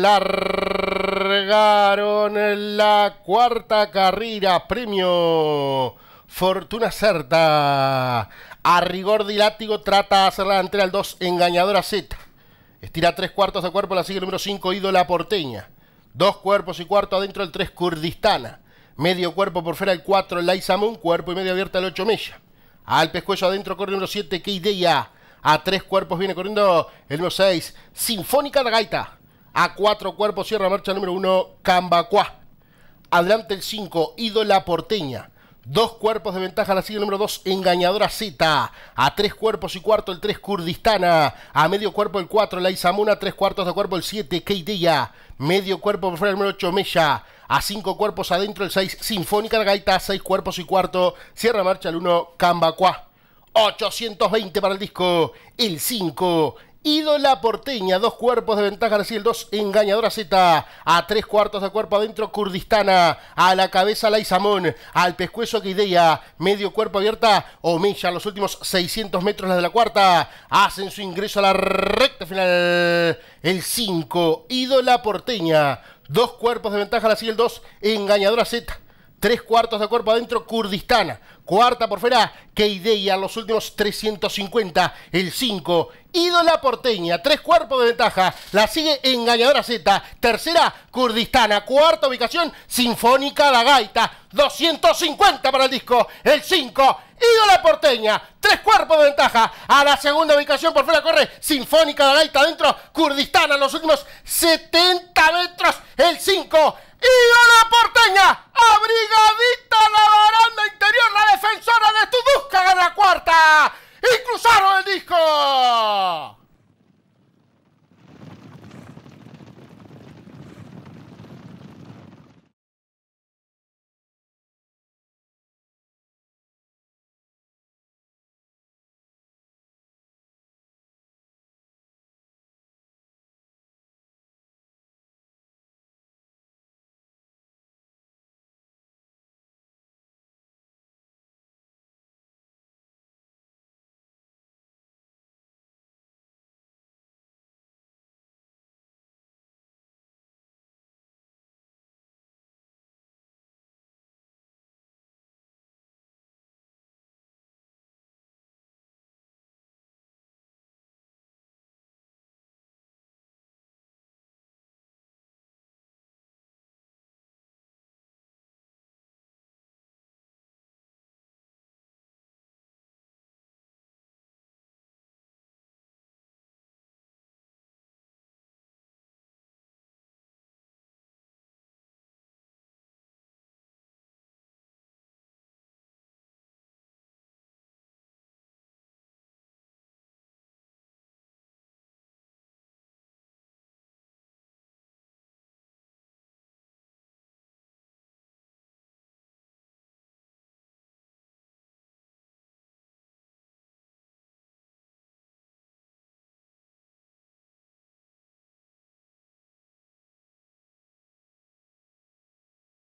Largaron en la cuarta carrera, premio Fortuna Certa. A rigor de trata de hacer la delantera al 2, engañadora Z. Estira tres cuartos de cuerpo, la sigue el número 5, ídola porteña. Dos cuerpos y cuarto adentro el 3, Kurdistana. Medio cuerpo por fuera el 4, Laizamun, cuerpo y medio abierta el 8, Mella. Al pescuello adentro corre el número 7, ¡Qué idea. A tres cuerpos viene corriendo el número 6, Sinfónica de Gaita. A cuatro cuerpos cierra marcha el número 1, Cambacuá. Adelante el 5, Ídola Porteña. Dos cuerpos de ventaja la sigue el número 2, Engañadora Z. A tres cuerpos y cuarto el 3, Kurdistana. A medio cuerpo el 4, Laizamuna. Tres cuartos de cuerpo el 7, Keitilla. Medio cuerpo por fuera el número 8, Mella. A cinco cuerpos adentro el 6, Sinfónica de Gaita. A seis cuerpos y cuarto, cierra marcha el 1, Cambacuá. 820 para el disco, el 5. Ídola porteña, dos cuerpos de ventaja el 2. engañadora Z, a tres cuartos de cuerpo adentro Kurdistana, a la cabeza Laizamón, al pescuezo Guidea, medio cuerpo abierta, Omeya, los últimos 600 metros las de la cuarta, hacen su ingreso a la recta final, el 5, Ídola porteña, dos cuerpos de ventaja el dos engañadora Z, Tres cuartos de cuerpo adentro, Kurdistana Cuarta por fuera, Keideia, los últimos 350, el 5. Ídola porteña, tres cuerpos de ventaja. La sigue Engañadora Z. Tercera, Kurdistana. Cuarta ubicación, Sinfónica La Gaita. 250 para el disco, el 5. Ídola porteña, tres cuerpos de ventaja. A la segunda ubicación por fuera corre Sinfónica La Gaita. Adentro, Kurdistana, los últimos 70 metros.